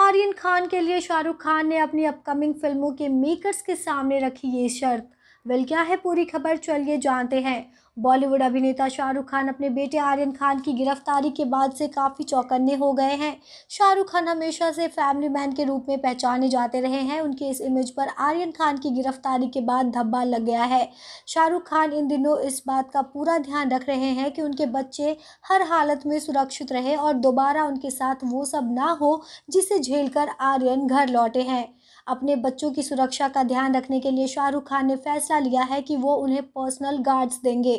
आर्यन खान के लिए शाहरुख खान ने अपनी अपकमिंग फिल्मों के मेकर्स के सामने रखी ये शर्त वेल क्या है पूरी खबर चलिए जानते हैं बॉलीवुड अभिनेता शाहरुख खान अपने बेटे आर्यन खान की गिरफ्तारी के बाद से काफ़ी चौकन्ने हो गए हैं शाहरुख खान हमेशा से फैमिली मैन के रूप में पहचाने जाते रहे हैं उनके इस इमेज पर आर्यन खान की गिरफ्तारी के बाद धब्बा लग गया है शाहरुख खान इन दिनों इस बात का पूरा ध्यान रख रहे हैं कि उनके बच्चे हर हालत में सुरक्षित रहे और दोबारा उनके साथ वो सब ना हो जिसे झेल आर्यन घर लौटे हैं अपने बच्चों की सुरक्षा का ध्यान रखने के लिए शाहरुख खान ने फैसला लिया है कि वो उन्हें पर्सनल गार्ड्स देंगे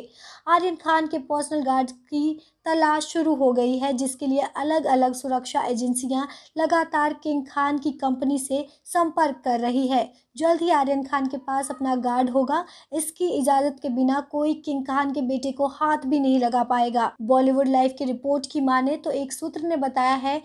आर्यन खान के पर्सनल गार्ड्स की तलाश शुरू हो गई है जिसके लिए अलग अलग सुरक्षा एजेंसियां लगातार किंग खान की कंपनी से संपर्क कर रही है जल्द ही आर्यन खान के पास अपना गार्ड होगा इसकी इजाज़त के बिना कोई किंग खान के बेटे को हाथ भी नहीं लगा पाएगा बॉलीवुड लाइफ की रिपोर्ट की माने तो एक सूत्र ने बताया है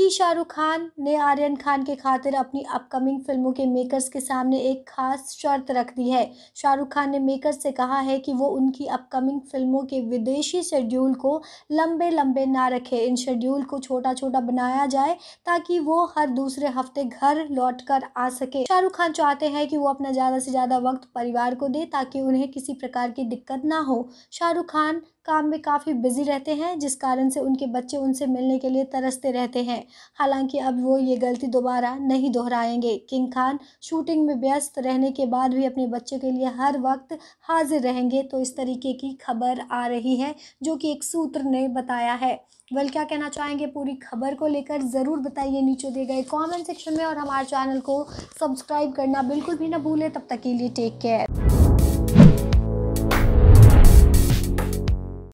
कि शाहरुख खान ने आर्यन खान के खातिर अपनी अपकमिंग फिल्मों के मेकर्स के सामने एक खास शर्त रख दी है शाहरुख खान ने मेकर्स से कहा है कि वो उनकी अपकमिंग फिल्मों के विदेशी शेड्यूल को लंबे लंबे ना रखें इन शेड्यूल को छोटा छोटा बनाया जाए ताकि वो हर दूसरे हफ्ते घर लौट कर आ सके शाहरुख खान चाहते हैं कि वो अपना ज़्यादा से ज़्यादा वक्त परिवार को दे ताकि उन्हें किसी प्रकार की दिक्कत ना हो शाहरुख खान काम में काफ़ी बिजी रहते हैं जिस कारण से उनके बच्चे उनसे मिलने के लिए तरसते रहते हैं हालांकि अब वो ये गलती दोबारा नहीं दोहराएंगे किंग खान शूटिंग में व्यस्त रहने के बाद भी अपने बच्चों के लिए हर वक्त हाजिर रहेंगे तो इस तरीके की खबर आ रही है जो कि एक सूत्र ने बताया है वेल क्या कहना चाहेंगे पूरी खबर को लेकर ज़रूर बताइए नीचे दिए गए कॉमेंट सेक्शन में और हमारे चैनल को सब्सक्राइब करना बिल्कुल भी ना भूलें तब तक के लिए टेक केयर